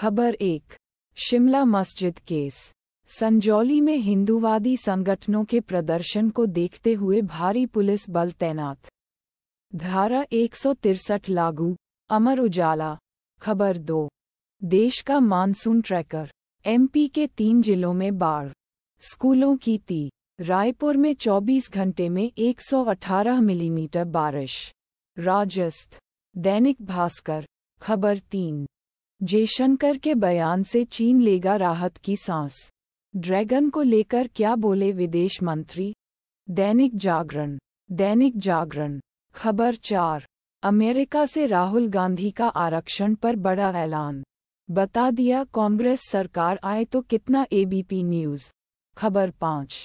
खबर एक शिमला मस्जिद केस संजौली में हिंदूवादी संगठनों के प्रदर्शन को देखते हुए भारी पुलिस बल तैनात धारा एक लागू अमर उजाला खबर दो देश का मानसून ट्रैकर एमपी के तीन जिलों में बाढ़ स्कूलों की ती रायपुर में 24 घंटे में 118 मिलीमीटर बारिश राजस्थ दैनिक भास्कर खबर तीन जयशंकर के बयान से चीन लेगा राहत की सांस ड्रैगन को लेकर क्या बोले विदेश मंत्री दैनिक जागरण दैनिक जागरण खबर चार अमेरिका से राहुल गांधी का आरक्षण पर बड़ा ऐलान बता दिया कांग्रेस सरकार आए तो कितना एबीपी न्यूज खबर पाँच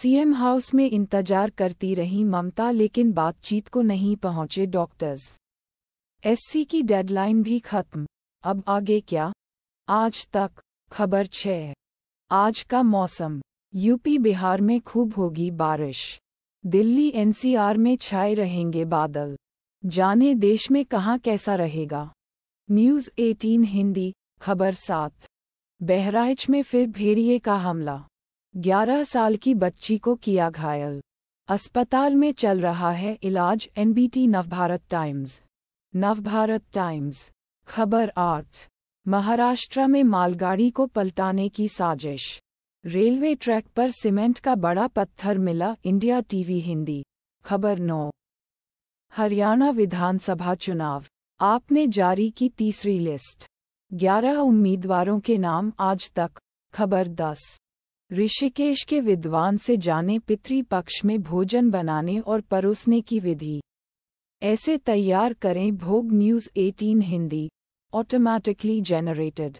सीएम हाउस में इंतजार करती रही ममता लेकिन बातचीत को नहीं पहुंचे डॉक्टर्स एससी की डेडलाइन भी खत्म अब आगे क्या आज तक खबर छः आज का मौसम यूपी बिहार में खूब होगी बारिश दिल्ली एनसीआर में छाए रहेंगे बादल जाने देश में कहाँ कैसा रहेगा न्यूज़ 18 हिंदी खबर सात बहराइच में फिर भेड़िए का हमला ग्यारह साल की बच्ची को किया घायल अस्पताल में चल रहा है इलाज NBT Navbharat times Navbharat times खबर आठ महाराष्ट्र में मालगाड़ी को पलटाने की साजिश रेलवे ट्रैक पर सीमेंट का बड़ा पत्थर मिला इंडिया टीवी हिंदी खबर नौ हरियाणा विधानसभा चुनाव आपने जारी की तीसरी लिस्ट ग्यारह उम्मीदवारों के नाम आज तक खबर दस ऋषिकेश के विद्वान से जाने पितृपक्ष में भोजन बनाने और परोसने की विधि ऐसे तैयार करें भोग न्यूज़ 18 हिंदी ऑटोमैटिकली जनरेटेड